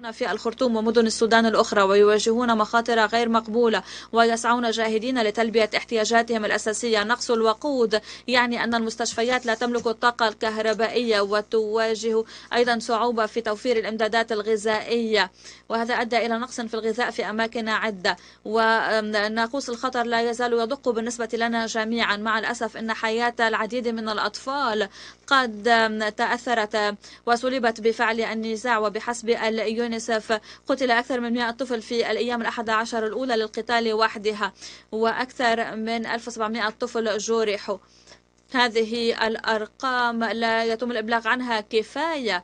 يعيشون في الخرطوم ومدن السودان الأخرى ويواجهون مخاطر غير مقبولة ويسعون جاهدين لتلبية احتياجاتهم الأساسية نقص الوقود يعني أن المستشفيات لا تملك الطاقة الكهربائية وتواجه أيضا صعوبة في توفير الإمدادات الغذائية وهذا أدى إلى نقص في الغذاء في أماكن عدة وناقوس الخطر لا يزال يدق بالنسبة لنا جميعا مع الأسف أن حياة العديد من الأطفال قد تأثرت وسلبت بفعل النزاع وبحسب اليونسكو يونيسف قتل أكثر من 100 طفل في الأيام الأحد عشر الأولى للقتال وحدها وأكثر من 1700 طفل جرحوا هذه الأرقام لا يتم الإبلاغ عنها كفاية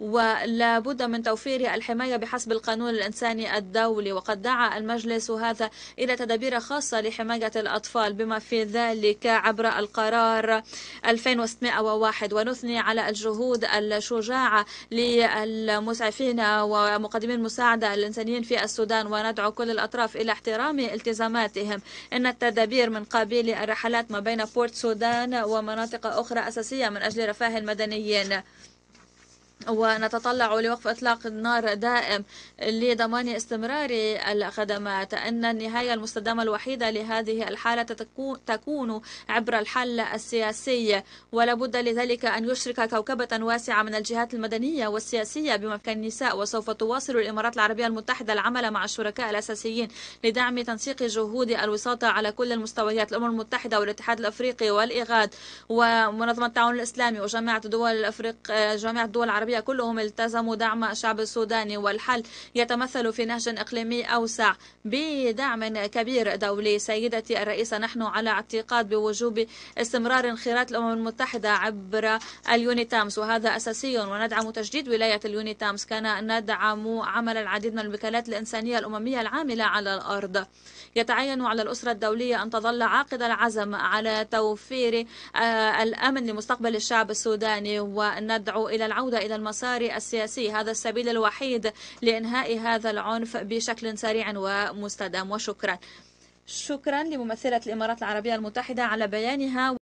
ولا بد من توفير الحماية بحسب القانون الإنساني الدولي وقد دعا المجلس هذا إلى تدابير خاصة لحماية الأطفال بما في ذلك عبر القرار 2601 ونثني على الجهود الشجاعة للمسعفين ومقدمي المساعدة الإنسانيين في السودان وندعو كل الأطراف إلى احترام التزاماتهم إن التدابير من قبيل الرحلات ما بين بورت سودان ومناطق أخرى أساسية من أجل رفاه المدنيين ونتطلع لوقف إطلاق النار دائم لضمان استمرار الخدمات أن النهاية المستدامة الوحيدة لهذه الحالة تكون عبر الحل السياسي ولا بد لذلك أن يشرك كوكبة واسعة من الجهات المدنية والسياسية بما كان النساء وسوف تواصل الإمارات العربية المتحدة العمل مع الشركاء الأساسيين لدعم تنسيق جهود الوساطة على كل المستويات الأمم المتحدة والاتحاد الأفريقي والاغاد ومنظمة التعاون الإسلامي وجامعة دول أفريق جامعة الدول العربية كلهم التزموا دعم الشعب السوداني والحل يتمثل في نهج إقليمي أوسع بدعم كبير دولي سيدتي الرئيسة نحن على اعتقاد بوجوب استمرار انخراط الأمم المتحدة عبر اليونيتامس وهذا أساسي وندعم تجديد ولاية اليونيتامس كان ندعم عمل العديد من الوكالات الإنسانية الأممية العاملة على الأرض يتعين على الأسرة الدولية أن تظل عاقد العزم على توفير آه، الأمن لمستقبل الشعب السوداني وندعو إلى العودة إلى المسار السياسي هذا السبيل الوحيد لإنهاء هذا العنف بشكل سريع ومستدام وشكرا شكرا لممثلة الإمارات العربية المتحدة على بيانها